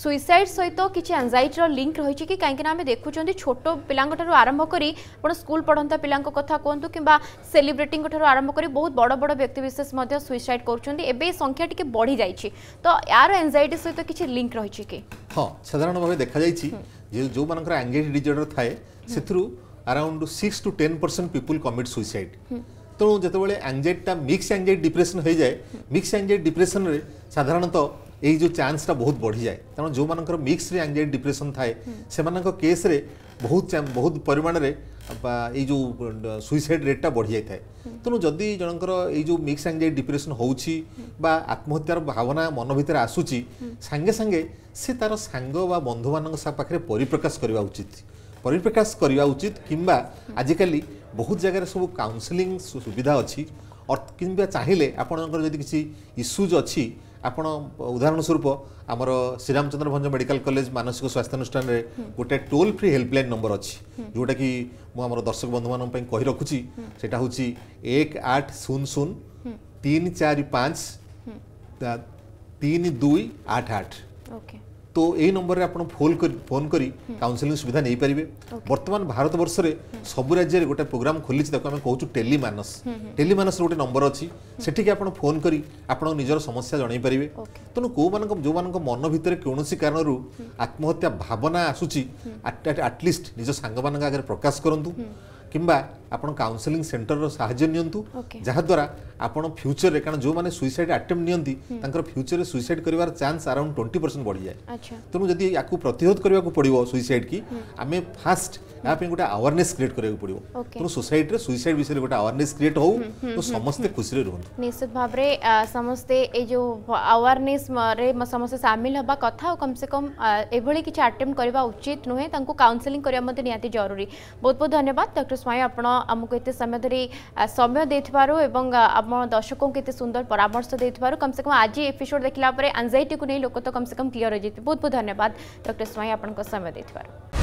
suicide সহিত কিছু আনজাইটির link রয়েছে কি কিনা আমি দেখুছেন ছোট পিলাঠার আরম্ভ করে আপনার স্কুল পড়ন্তা পিলা কথা কুহতু কিংবা সেলিব্রিটি আরম্ভ করে বহু বড় বড় ব্যক্তিবিশেষ সুইসাইড করছেন এবে সংখ্যা টিকি বড়ি যাই তো এর আনজাইটি সহ কিছু লিঙ্ক রয়েছে কি হ্যাঁ সাধারণ ভাবে দেখা যাই যে আনজাইটি ডিজর্ডর থাকে সেথু around six to ten percent people commit suicide তেমন যেতবে আনজাইটিটা মিক্স আনজাইটি ডিপ্রেসন হয়ে যায় মিক্স আনজাইটি ডিপ্রেসন সাধারণত यही जो चान्सटा बहुत बढ़ी जाए तेना जो मान मिक्स रे एंगजाइट डिप्रेसन थाए से केस रे बहुत बहुत परिमाण रे जो सुइसाइड रेटा बढ़ी जाए तेणु जदि जनकर जो मिक्स एंगजाइट डिप्रेसन हो आत्महत्यार भावना मन भितर आसूची सांगे सांगे से तार सांग बंधु मान पाखे परिप्रकाश करवा उचित परिप्रकाश करवा उचित किंवा आजिकल बहुत जगार सब काउनसलींग सुविधा अच्छी कि चाहिए आपण किसी इश्यूज अच्छी ଆପଣ ଉଦାହରଣ ସ୍ୱରୂପ ଆମର ଶ୍ରୀରାମଚନ୍ଦ୍ର ଭଞ୍ଜ ମେଡ଼ିକାଲ କଲେଜ ମାନସିକ ସ୍ୱାସ୍ଥ୍ୟାନୁଷ୍ଠାନରେ ଗୋଟେ ଟୋଲ୍ ଫ୍ରି ହେଲ୍ପଲାଇନ୍ ନମ୍ବର ଅଛି ଯେଉଁଟାକି ମୁଁ ଆମର ଦର୍ଶକ ବନ୍ଧୁମାନଙ୍କ ପାଇଁ କହି ରଖୁଛି ସେଇଟା ହେଉଛି ଏକ ଆଠ ଶୂନ ଶୂନ ତିନି ଚାରି ପାଞ୍ଚ ତିନି ଦୁଇ ଆଠ ଆଠ তো এই নম্বরে আপনার ফোল ফোন করে কাউন্সেলিং সুবিধা নিয়ে পারে বর্তমান ভারতবর্ষের সবু রাজ্যের গোটে প্রোগ্রাম খুলেছে তাকে আমি কৌছু টেলিমানস টেলিমানস গোটে নম্বর অঠিকি আপনার ফোন করে আপনার নিজের সমস্যা জনাই পারে তেমন কেউ মানুষ যে মন ভিতরে কৌশি কারণর আত্মহত্যা ভাবনা আসুচি আটলিস্ট নিজ সাংবাদ আগে প্রকাশ করতু কিংবা आपण काउनसलींग सेन्टर रु जहाद्वारा आपड़ फ्यूचर में कारण जो मैंने सुइसाइड आटेम्प्ट फ्यूचर में सुइसाइड कर चान्स आराउंड ट्वेंटी परसेंट बढ़ी जाए तेनाली या प्रतिरोध करा पड़ो सुइसाइड की आम फास्ट यहाँ गोटे आवेरने क्रिएट करा पड़ो सुइसाइड विषय गोटे आवेरने क्रिएट हो तो समस्ते खुशी रुहत निश्चित भाव में समस्ते ये आवेरने समस्त सामिल हाँ कथ कम से कम एभली किसी उचित नुहे काउनसेंग जरूरी बहुत बहुत धन्यवाद डक्टर स्वयं आपड़ आमको ये समय धरी समय दे दर्शकों को ये सुंदर परामर्श दे कम से कम आज एपिसोड देखला एनजाइटी को नहीं लोक तो कम से कम क्लीयर हो बहुत बहुत धन्यवाद डॉक्टर स्वाई आप समय देव